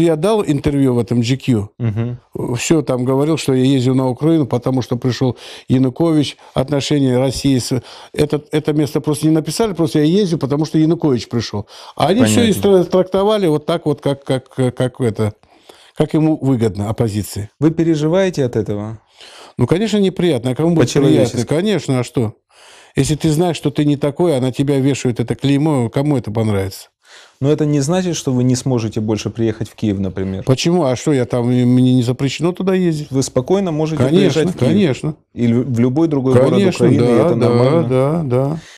Я дал интервью в этом GQ, угу. все там говорил, что я ездил на Украину, потому что пришел Янукович, отношения России с... Это, это место просто не написали, просто я ездил, потому что Янукович пришел. А они Понятно. все трактовали вот так вот, как, как, как это... Как ему выгодно оппозиции. Вы переживаете от этого? Ну, конечно, неприятно. А кому будет приятно? Конечно, а что? Если ты знаешь, что ты не такой, а на тебя вешают это клеймо, кому это понравится? Но это не значит, что вы не сможете больше приехать в Киев, например. Почему? А что, я там, мне не запрещено туда ездить? Вы спокойно можете конечно, приезжать в Киев. Конечно, конечно. Или в любой другой конечно, город Украины, да, и это да, нормально. да, да.